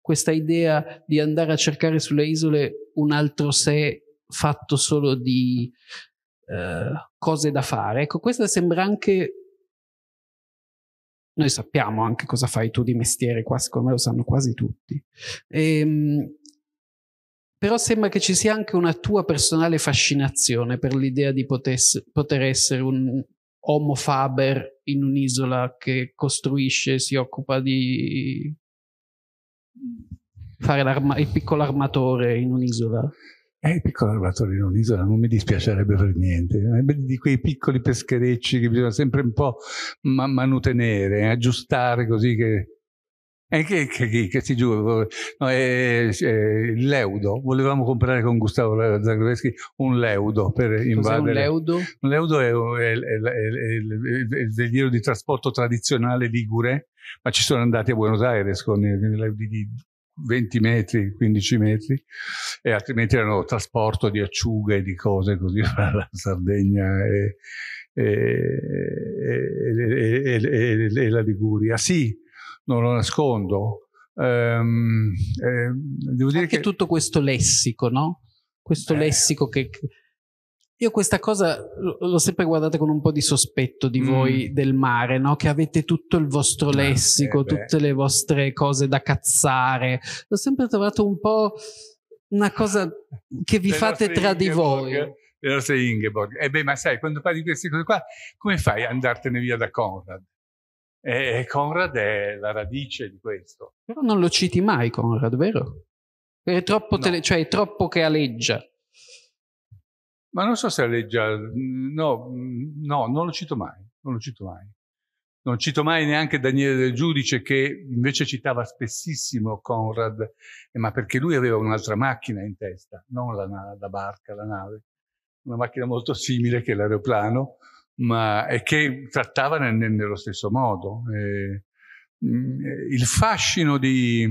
Questa idea di andare a cercare sulle isole un altro sé fatto solo di eh, cose da fare, ecco, questa sembra anche noi sappiamo anche cosa fai tu di mestiere, qua secondo me lo sanno quasi tutti. Ehm, però sembra che ci sia anche una tua personale fascinazione per l'idea di potesse, poter essere un homo faber in un'isola che costruisce, si occupa di fare il piccolo armatore in un'isola. Eh, piccolo armatore in un'isola non mi dispiacerebbe per niente, eh, di quei piccoli pescherecci che bisogna sempre un po' manutenere, aggiustare così che... E eh, che, che, che, che si giura? no, eh, eh, leudo, volevamo comprare con Gustavo Zagreschi un leudo per Cos'è invadere. un leudo? Un leudo è, è, è, è il veliero di trasporto tradizionale ligure, ma ci sono andati a Buenos Aires con i leudi di 20 metri, 15 metri, e altrimenti erano trasporto di acciughe e di cose così fra la Sardegna e, e, e, e, la Liguria. Sì, non lo nascondo. Ehm, eh, devo dire Anche che tutto questo lessico, no? Questo eh. lessico che, io questa cosa l'ho sempre guardata con un po' di sospetto di mm. voi del mare, no? che avete tutto il vostro ah, lessico, eh tutte le vostre cose da cazzare. L'ho sempre trovato un po' una cosa che vi fate tra Ingeborg, di voi. Le nostre Ingeborg. E eh beh, ma sai, quando parli di queste cose qua, come fai ad andartene via da Conrad? E eh, eh, Conrad è la radice di questo. Però non lo citi mai, Conrad, vero? È troppo, no. tele- cioè, è troppo che aleggia ma non so se la legge, no, no, non lo cito mai, non lo cito mai. Non cito mai neanche Daniele del Giudice che invece citava spessissimo Conrad, eh, ma perché lui aveva un'altra macchina in testa, non la, la barca, la nave, una macchina molto simile che l'aeroplano, ma e che trattava nel, nello stesso modo. Eh, mm, eh il fascino di,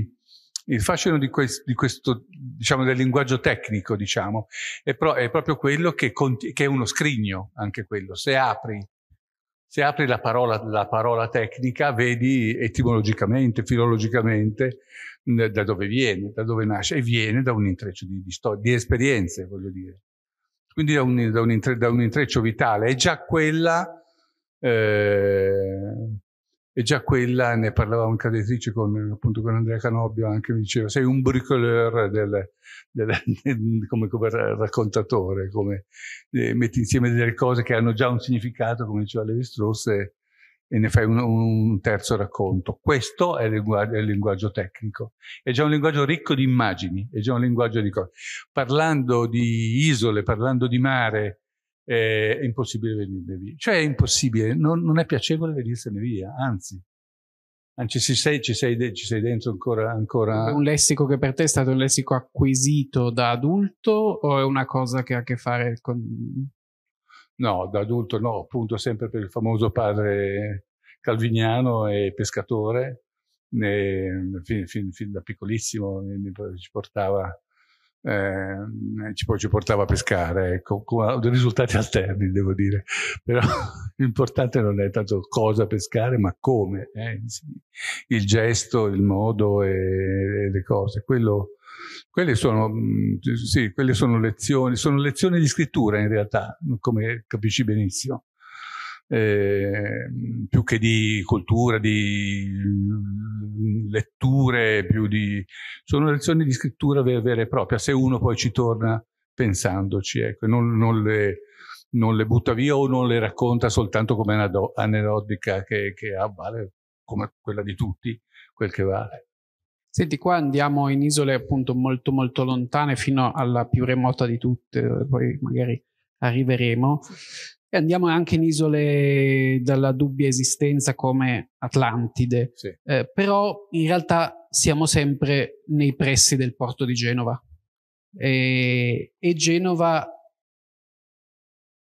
il fascino di, quest, di questo, diciamo, del linguaggio tecnico, diciamo, è, pro, è proprio quello che, conti, che, è uno scrigno, anche quello. Se apri, se apri la, parola, la parola tecnica, vedi etimologicamente, filologicamente, da dove viene, da dove nasce, e viene da un intreccio di, di, stor- di esperienze, voglio dire. Quindi da un, da un, intre, da un intreccio vitale. È già quella... Eh, e già quella, ne parlavamo in cadetrice con, appunto, con Andrea Canobbio, anche mi diceva, sei un bricoleur del, del, come, come, raccontatore, come eh, metti insieme delle cose che hanno già un significato, come diceva Levi Strauss, e, e ne fai un, un, terzo racconto. Questo è il, linguaggio, è il, linguaggio, tecnico, è già un linguaggio ricco di immagini, è già un linguaggio di cose. Parlando di isole, parlando di mare, eh, è impossibile venirne via. Cioè è impossibile, non, non è piacevole venirsene via, anzi. Anzi, ci sei, ci sei, de- ci sei dentro ancora, ancora. È un lessico che per te è stato un lessico acquisito da adulto o è una cosa che ha a che fare con. No, da adulto no, appunto sempre per il famoso padre calviniano e pescatore, e, fin, fin, fin da piccolissimo mi, mi, ci portava eh, ci, ci, portava a pescare, ecco, con risultati alterni devo dire, però l'importante non è tanto cosa pescare, ma come, eh, il gesto, il modo e, e le cose, quello... Quelle sono, sì, quelle sono lezioni, sono lezioni di scrittura in realtà, come capisci benissimo. Ehm, più che di cultura, di letture, più di... sono lezioni di scrittura vera e propria, se uno poi ci torna pensandoci, ecco, non, non, le, non le, butta via o non le racconta soltanto come aneddotica che, che ha, vale come quella di tutti, quel che vale. Senti, qua andiamo in isole appunto molto molto lontane fino alla più remota di tutte, poi magari arriveremo e andiamo anche in isole dalla dubbia esistenza come Atlantide, sì. eh, però in realtà siamo sempre nei pressi del porto di Genova e, e Genova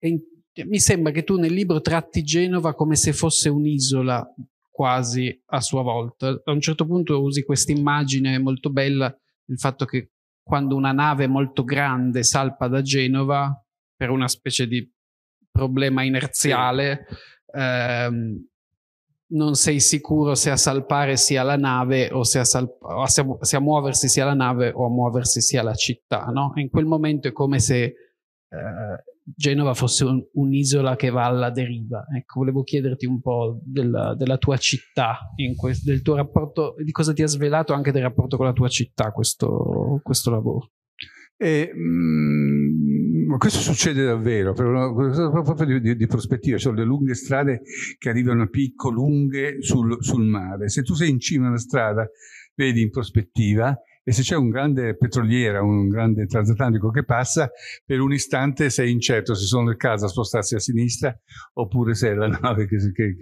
in, cioè, mi sembra che tu nel libro tratti Genova come se fosse un'isola quasi a sua volta. A un certo punto usi questa immagine molto bella, il fatto che quando una nave molto grande salpa da Genova per una specie di problema inerziale, ehm, non sei sicuro se a salpare sia la nave o se a, o se, a se a, muoversi sia la nave o a muoversi sia la città, no? In quel momento è come se eh, Genova fosse un'isola che va alla deriva. Ecco, volevo chiederti un po' della, della tua città, del tuo rapporto, di cosa ti ha svelato anche del rapporto con la tua città questo, questo lavoro. E, mm, ma questo succede davvero, però, proprio di, di, di prospettiva, cioè le lunghe strade che arrivano a picco, lunghe sul, sul mare. Se tu sei in cima alla strada, vedi in prospettiva e se c'è un grande petroliera, un grande transatlantico che passa, per un istante sei incerto se sono il caso a spostarsi a sinistra oppure se è la nave che, che,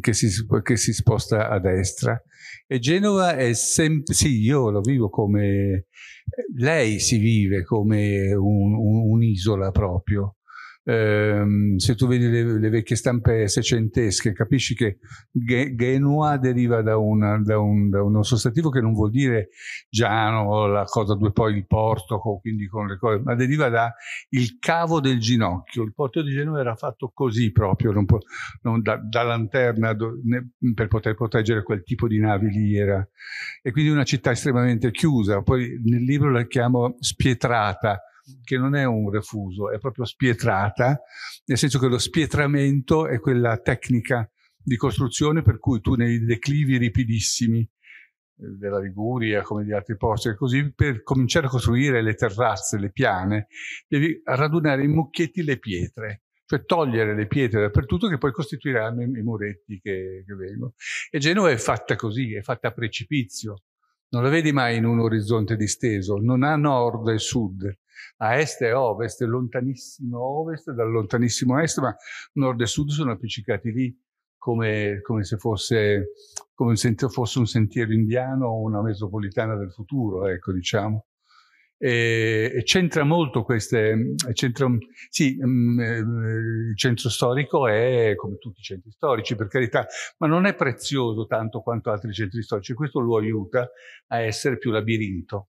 che, si, che, si, sposta a destra. E Genova è sempre, sì, io lo vivo come, lei si vive come un, un, un'isola proprio ehm, se tu vedi le, le, vecchie stampe secentesche, capisci che ge, Genua deriva da, una, da, un, da, uno sostantivo che non vuol dire Giano, la cosa due poi il porto, quindi con le cose, ma deriva da il cavo del ginocchio. Il porto di Genova era fatto così proprio, non può, non da, da, lanterna do, ne, per poter proteggere quel tipo di navi lì era. E quindi una città estremamente chiusa. Poi nel libro la chiamo spietrata che non è un refuso, è proprio spietrata, nel senso che lo spietramento è quella tecnica di costruzione per cui tu nei declivi ripidissimi eh, della Liguria, come di altri posti così, per cominciare a costruire le terrazze, le piane, devi radunare in mucchietti le pietre, cioè togliere le pietre dappertutto che poi costituiranno i, i muretti che, che, vengono. E Genova è fatta così, è fatta a precipizio, non la vedi mai in un orizzonte disteso, non ha nord e sud, a est e ovest, lontanissimo ovest dal lontanissimo est, ma nord e sud sono appiccicati lì come, come se fosse, come se fosse un sentiero indiano o una metropolitana del futuro, ecco, diciamo. E, e c'entra molto queste, c'entra, sì, mm, eh, il centro storico è come tutti i centri storici, per carità, ma non è prezioso tanto quanto altri centri storici, questo lo aiuta a essere più labirinto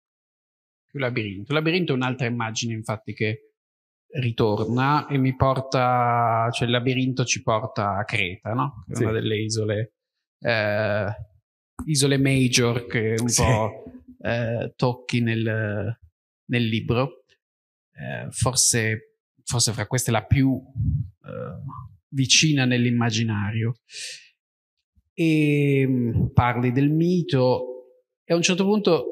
più labirinto. Labirinto è un'altra immagine, infatti, che ritorna e mi porta, cioè il labirinto ci porta a Creta, no? Che è sì. una delle isole, eh, isole major che un sì. po' eh, tocchi nel, nel libro. Eh, forse, forse, fra queste la più eh, vicina nell'immaginario. E ehm, parli del mito e a un certo punto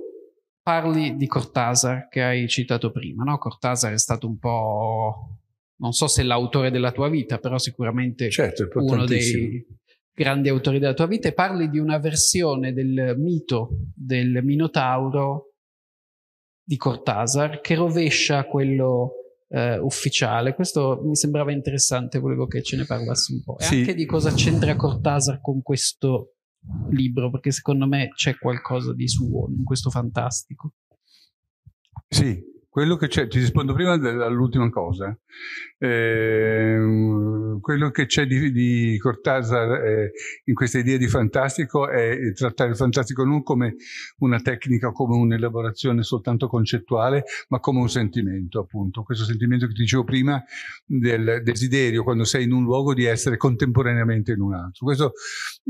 parli di Cortázar che hai citato prima, no? Cortázar è stato un po', non so se l'autore della tua vita, però sicuramente certo, uno dei grandi autori della tua vita e parli di una versione del mito del Minotauro di Cortázar che rovescia quello Uh, ufficiale. Questo mi sembrava interessante, volevo che ce ne parlassi un po'. E sì. anche di cosa c'entra Cortázar con questo libro, perché secondo me c'è qualcosa di suo in questo fantastico. Sì, quello che c'è, ti rispondo prima all'ultima cosa, eh, quello che c'è di, di Cortázar eh, in questa idea di fantastico è trattare il fantastico non come una tecnica, come un'elaborazione soltanto concettuale, ma come un sentimento, appunto. Questo sentimento che ti dicevo prima del desiderio, quando sei in un luogo, di essere contemporaneamente in un altro. Questo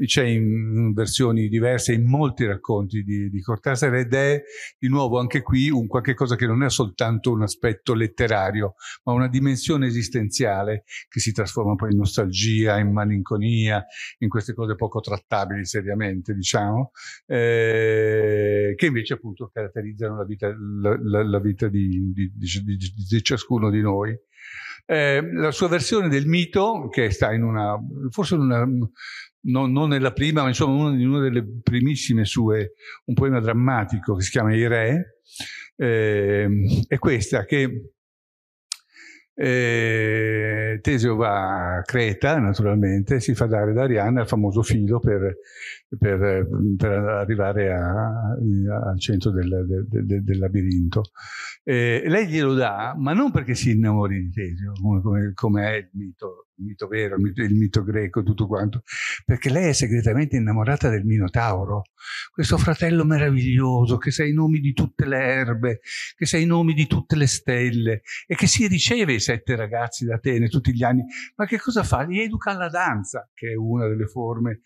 c'è in versioni diverse, in molti racconti di, di Cortázar ed è di nuovo anche qui un qualche cosa che non è soltanto soltanto un aspetto letterario, ma una dimensione esistenziale che si trasforma poi in nostalgia, in malinconia, in queste cose poco trattabili seriamente, diciamo, eh, che invece appunto caratterizzano la vita, la, la, la vita di, di, di, di ciascuno di noi. Eh, la sua versione del mito, che sta in una, forse in una no, non nella prima, ma insomma una, in una delle primissime sue, un poema drammatico che si chiama I Re, eh, è questa che eh, Teseo va a Creta, naturalmente, si fa dare da Arianna il famoso filo per, per, per arrivare a, al centro del, del, del labirinto. Eh, lei glielo dà, ma non perché si innamori di Teseo, come, come è il mito il mito vero, il mito, il mito, greco, tutto quanto, perché lei è segretamente innamorata del Minotauro, questo fratello meraviglioso che sa i nomi di tutte le erbe, che sa i nomi di tutte le stelle e che si riceve i sette ragazzi da Atene tutti gli anni, ma che cosa fa? Li educa alla danza, che è una delle forme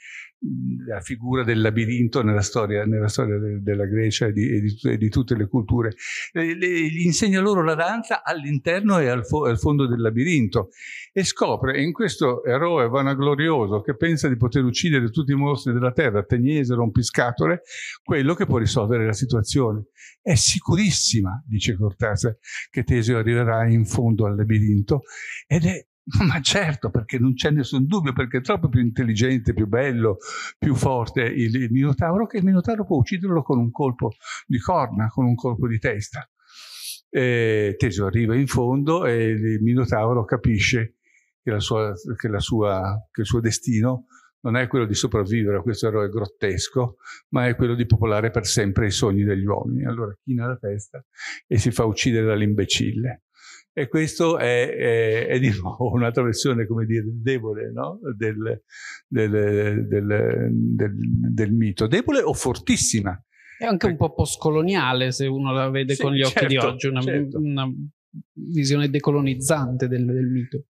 la figura del labirinto nella storia, nella storia de, della Grecia e di, e, di, e di, tutte le culture. Le, le, gli insegna loro la danza all'interno e al, fo, al, fondo del labirinto e scopre in questo eroe vanaglorioso che pensa di poter uccidere tutti i mostri della terra, Teniese, rompiscatole, quello che può risolvere la situazione. È sicurissima, dice Cortese, che Teseo arriverà in fondo al labirinto ed è Ma certo, perché non c'è nessun dubbio, perché è troppo più intelligente, più bello, più forte il, il Minotauro, che il Minotauro può ucciderlo con un colpo di corna, con un colpo di testa. E Teseo arriva in fondo e il Minotauro capisce che, sua, che, sua, che il suo destino non è quello di sopravvivere a questo eroe grottesco, ma è quello di popolare per sempre i sogni degli uomini. Allora china la testa e si fa uccidere dall'imbecille. E questo è, è, è di nuovo un'altra versione, come dire, debole no? del, del, del, del, mito. Debole o fortissima. È anche un po' postcoloniale se uno la vede sì, con gli occhi certo, di oggi, una, certo. una, visione decolonizzante del, mito.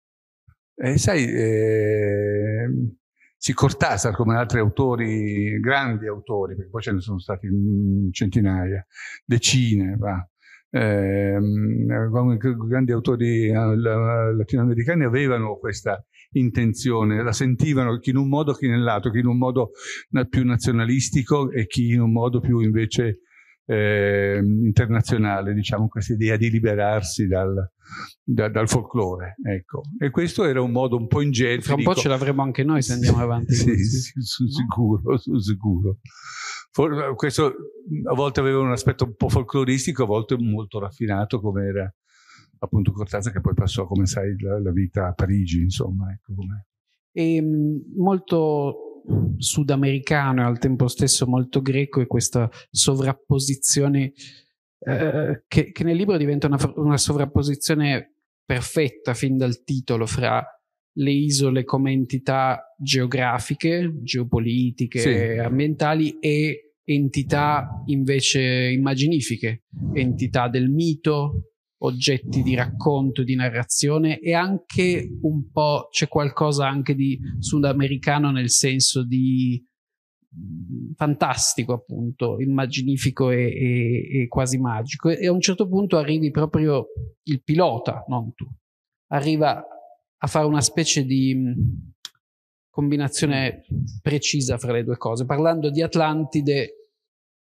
Eh, sai, eh, sì, Cortázar, come altri autori, grandi autori, perché poi ce ne sono stati mm, centinaia, decine, va, eh, grandi autori eh, latinoamericani avevano questa intenzione, la sentivano chi in un modo, chi nell'altro, chi in un modo più nazionalistico e chi in un modo più invece eh, internazionale, diciamo, questa idea di liberarsi dal, da, dal folklore. Ecco. E questo era un modo un po' ingenuo. Tra un dico, po' ce l'avremo anche noi se andiamo avanti. Sì, sì, sì, no? sicuro, sicuro. For, questo a volte aveva un aspetto un po' folcloristico, a volte molto raffinato, come era appunto Cortazza, che poi passò, come sai, la, la vita a Parigi, insomma. Ecco e, ehm, molto sudamericano e al tempo stesso molto greco e questa sovrapposizione eh, che, che, nel libro diventa una, una sovrapposizione perfetta fin dal titolo fra le isole come entità geografiche, geopolitiche, sì. ambientali e entità invece immaginifiche, entità del mito, oggetti di racconto, di narrazione e anche un po' c'è qualcosa anche di sudamericano nel senso di mm, fantastico appunto, immaginifico e, e, e quasi magico e a un certo punto arrivi proprio il pilota, non tu, arriva a fare una specie di mm, combinazione precisa fra le due cose. Parlando di Atlantide,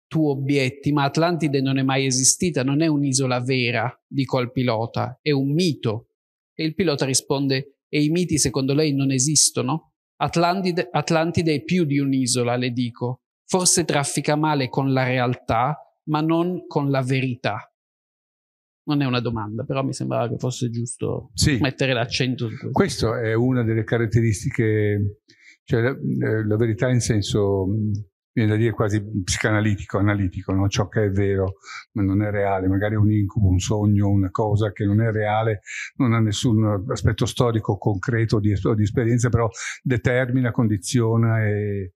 tu obietti, ma Atlantide non è mai esistita, non è un'isola vera, dico al pilota, è un mito. E il pilota risponde, e i miti secondo lei non esistono? Atlantide, Atlantide è più di un'isola, le dico. Forse traffica male con la realtà, ma non con la verità non è una domanda, però mi sembrava che fosse giusto sì. mettere l'accento su questo. Questa è una delle caratteristiche, cioè la, eh, la, verità in senso, viene da dire quasi psicanalitico, analitico, no? ciò che è vero ma non è reale, magari è un incubo, un sogno, una cosa che non è reale, non ha nessun aspetto storico concreto di, di esperienza, però determina, condiziona e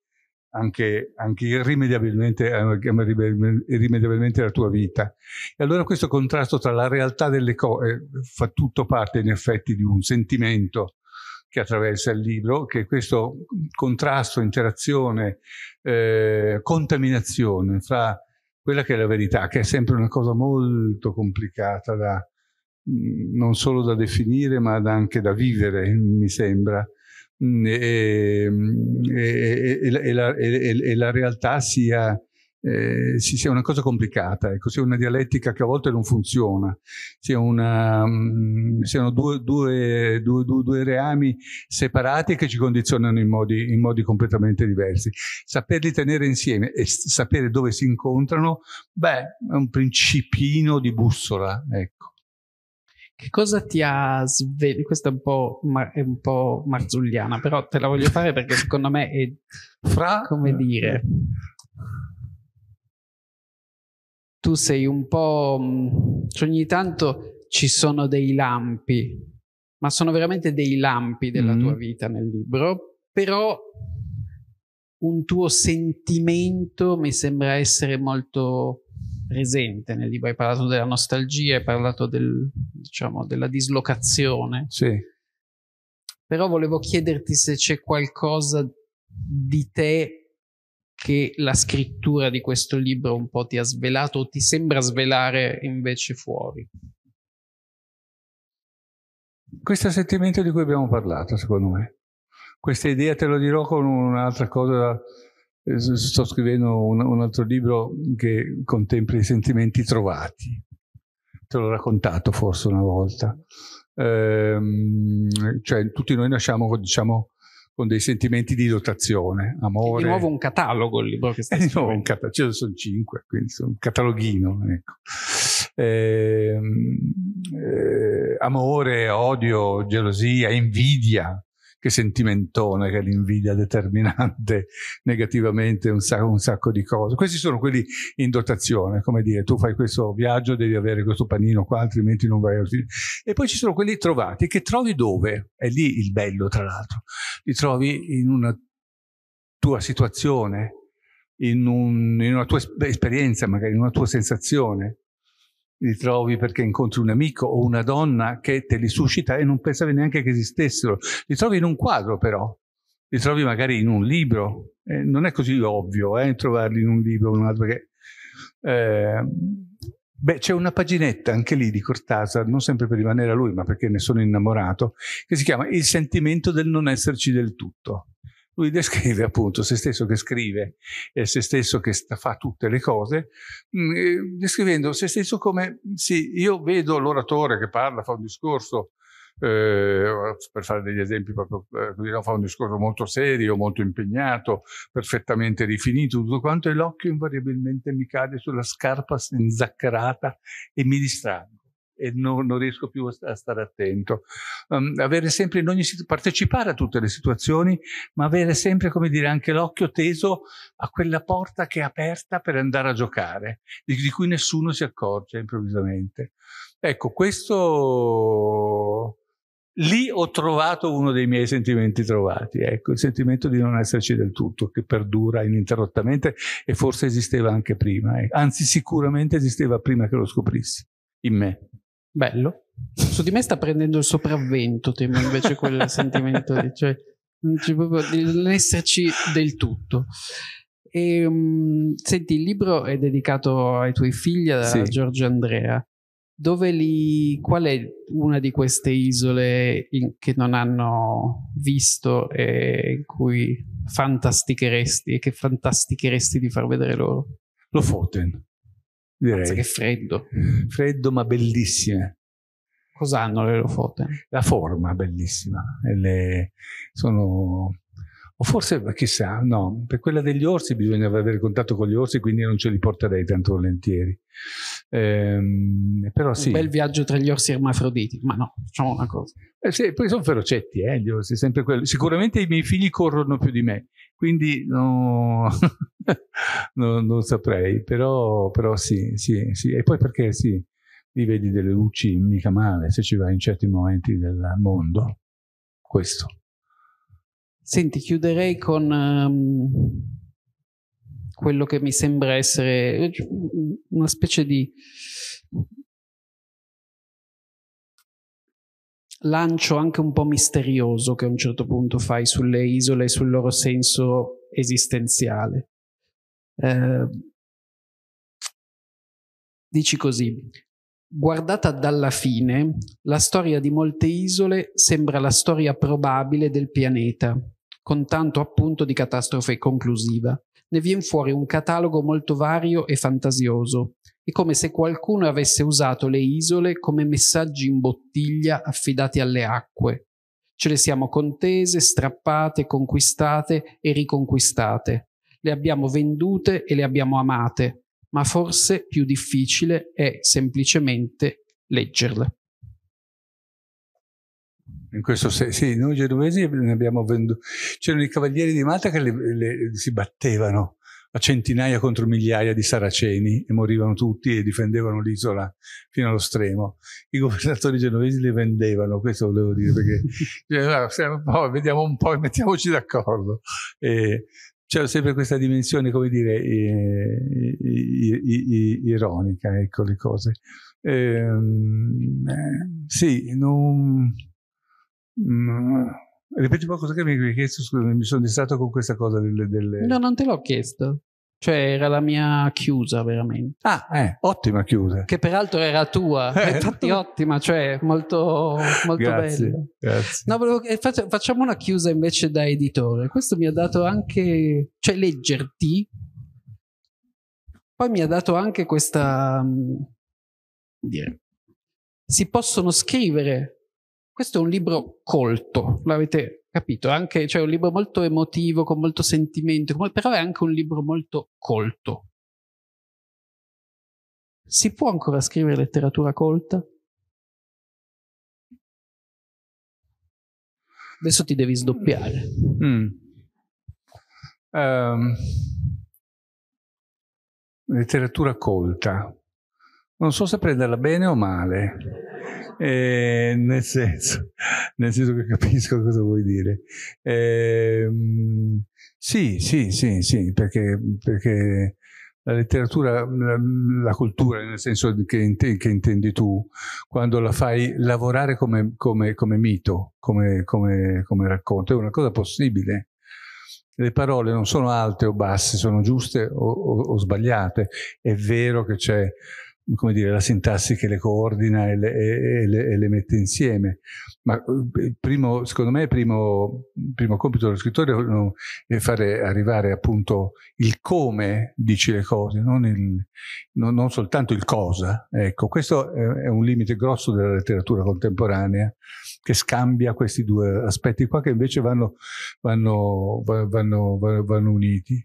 anche, anche irrimediabilmente, irrimediabilmente, la tua vita. E allora questo contrasto tra la realtà delle cose eh, fa tutto parte in effetti di un sentimento che attraversa il libro, che questo contrasto, interazione, eh, contaminazione fra quella che è la verità, che è sempre una cosa molto complicata da, mm, non solo da definire ma anche da vivere, mi sembra e, e, e, la, e, la, realtà sia, eh, sia una cosa complicata, ecco, sia una dialettica che a volte non funziona, sia una, um, siano due, due, due, due, reami separati che ci condizionano in modi, in modi, completamente diversi. Saperli tenere insieme e sapere dove si incontrano, beh, è un principino di bussola, ecco. Che cosa ti ha svegliato? Questa è un, po mar- è un po' marzulliana, però te la voglio fare perché secondo me è fra come dire. Tu sei un po'. Mm, cioè ogni tanto ci sono dei lampi, ma sono veramente dei lampi della mm-hmm. tua vita nel libro, però un tuo sentimento mi sembra essere molto presente nel libro. Hai parlato della nostalgia, hai parlato del, diciamo, della dislocazione. Sì. Però volevo chiederti se c'è qualcosa di te che la scrittura di questo libro un po' ti ha svelato o ti sembra svelare invece fuori. Questo sentimento di cui abbiamo parlato, secondo me. Questa idea, te lo dirò con un'altra cosa eh, sto scrivendo un, un altro libro che contempla i sentimenti trovati. Te l'ho raccontato forse una volta. Ehm, cioè, tutti noi nasciamo, diciamo, con dei sentimenti di dotazione, amore. È di nuovo un catalogo il libro che sta Di nuovo un catalogo, ce ne sono cinque, quindi sono un cataloghino. Ecco. Eh, eh, amore, odio, gelosia, invidia, che sentimentone, che l'invidia determinante negativamente un sacco, un sacco, di cose. Questi sono quelli in dotazione, come dire, tu fai questo viaggio, devi avere questo panino qua, altrimenti non vai al fine. E poi ci sono quelli trovati, che trovi dove? È lì il bello, tra l'altro. Li trovi in una tua situazione, in, un, in una tua esperienza, magari in una tua sensazione li trovi perché incontri un amico o una donna che te li suscita e non pensavi neanche che esistessero. Li trovi in un quadro però, li trovi magari in un libro, eh, non è così ovvio eh, trovarli in un libro o in un altro perché... Eh, beh, c'è una paginetta anche lì di Cortázar, non sempre per rimanere a lui, ma perché ne sono innamorato, che si chiama Il sentimento del non esserci del tutto. Lui descrive appunto se stesso che scrive e se stesso che fa tutte le cose, mm, eh, descrivendo se stesso come, sì, io vedo l'oratore che parla, fa un discorso, eh, per fare degli esempi proprio, eh, fa un discorso molto serio, molto impegnato, perfettamente rifinito, tutto quanto, e l'occhio invariabilmente mi cade sulla scarpa inzaccherata e mi distraggo e non, non riesco più a, stare attento. Um, avere sempre in ogni partecipare a tutte le situazioni, ma avere sempre, come dire, anche l'occhio teso a quella porta che è aperta per andare a giocare, di, di cui nessuno si accorge improvvisamente. Ecco, questo lì ho trovato uno dei miei sentimenti trovati, ecco, il sentimento di non esserci del tutto, che perdura ininterrottamente e forse esisteva anche prima, eh. anzi sicuramente esisteva prima che lo scoprissi in me. Bello. Su di me sta prendendo il sopravvento, temo invece quel sentimento cioè, di, cioè, non esserci del tutto. E, um, senti, il libro è dedicato ai tuoi figli, a sì. Giorgio Andrea. Dove li, qual è una di queste isole in, che non hanno visto e in cui fantasticheresti e che fantasticheresti di far vedere loro? Lofoten. Direi. Mazza che freddo. Freddo ma bellissime. Cos'hanno le loro foto? La forma bellissima. Le... Sono o forse, chissà, no, per quella degli orsi bisognava avere contatto con gli orsi, quindi non ce li porterei tanto volentieri. Ehm, però sì. Un bel viaggio tra gli orsi ermafroditi, ma no, facciamo una cosa. Eh sì, poi sono ferocetti, eh, gli orsi, sempre quello. Sicuramente i miei figli corrono più di me, quindi no, no, non saprei, però, però sì, sì, sì. E poi perché sì, li vedi delle luci mica male se ci vai in certi momenti del mondo. Questo. Senti, chiuderei con um, quello che mi sembra essere eh, una specie di lancio anche un po' misterioso che a un certo punto fai sulle isole e sul loro senso esistenziale. Eh, dici così, Guardata dalla fine, la storia di molte isole sembra la storia probabile del pianeta, con tanto appunto di catastrofe conclusiva. Ne viene fuori un catalogo molto vario e fantasioso. È come se qualcuno avesse usato le isole come messaggi in bottiglia affidati alle acque. Ce le siamo contese, strappate, conquistate e riconquistate. Le abbiamo vendute e le abbiamo amate, ma forse più difficile è semplicemente leggerle. In questo senso, sì, noi genovesi ne abbiamo venduto. C'erano i cavalieri di Malta che le, le, si battevano a centinaia contro migliaia di saraceni e morivano tutti e difendevano l'isola fino allo stremo. I governatori genovesi le vendevano, questo volevo dire, perché ah, vediamo un po' e mettiamoci d'accordo. Eh, c'era sempre questa dimensione, come dire, eh, i, i, ironica, ecco le cose. Ehm, eh, sì, non Mm. Ripeti qualcosa che mi hai chiesto, scusami, mi sono distratto con questa cosa delle, delle... No, non te l'ho chiesto. Cioè, era la mia chiusa veramente. Ah, eh, ottima chiusa. Che peraltro era tua, eh, infatti, ottima, cioè molto, molto grazie, bella. Grazie. No, volevo, facciamo una chiusa invece da editore. Questo mi ha dato anche, cioè, leggerti. Poi mi ha dato anche questa. Mm, dire, si possono scrivere questo è un libro colto, l'avete capito? Anche, cioè, è un libro molto emotivo, con molto sentimento, però è anche un libro molto colto. Si può ancora scrivere letteratura colta? Adesso ti devi sdoppiare. Mm. Um, letteratura colta non so se prenderla bene o male, eh, nel, senso, nel, senso, che capisco cosa vuoi dire. Eh, sì, sì, sì, sì, perché, perché la letteratura, la, la, cultura, nel senso che, int- che, intendi tu, quando la fai lavorare come, come, come mito, come, come, racconto, è una cosa possibile. Le parole non sono alte o basse, sono giuste o, o, o sbagliate. È vero che c'è come dire, la sintassi che le coordina e le, e, le, e le, mette insieme. Ma eh, primo, secondo me il primo, primo compito dello scrittore eh, è fare arrivare appunto il come dici le cose, non, il, non, non soltanto il cosa. Ecco, questo è un limite grosso della letteratura contemporanea che scambia questi due aspetti qua che invece vanno, vanno, vanno, vanno uniti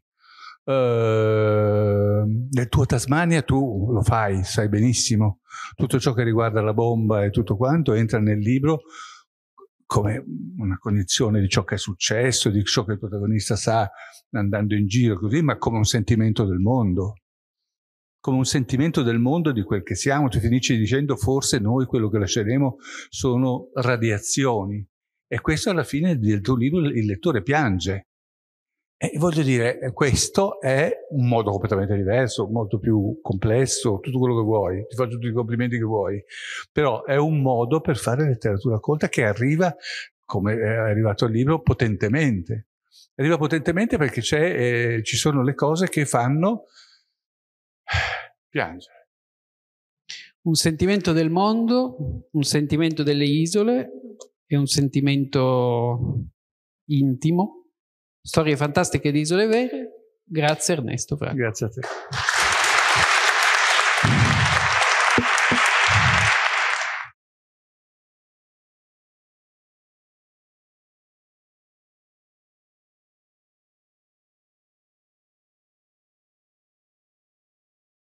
eh, nel tuo Tasmania tu lo fai, sai benissimo, tutto ciò che riguarda la bomba e tutto quanto entra nel libro come una cognizione di ciò che è successo, di ciò che il protagonista sa andando in giro così, ma come un sentimento del mondo, come un sentimento del mondo di quel che siamo, tu finisci dicendo forse noi quello che lasceremo sono radiazioni. E questo alla fine del tuo libro il lettore piange, e voglio dire, questo è un modo completamente diverso, molto più complesso, tutto quello che vuoi, ti faccio tutti i complimenti che vuoi, però è un modo per fare letteratura colta che arriva, come è arrivato il libro, potentemente. Arriva potentemente perché eh, ci sono le cose che fanno piangere. Un sentimento del mondo, un sentimento delle isole e un sentimento intimo Storie fantastiche di isole vere. Grazie Ernesto Franco. Grazie a te.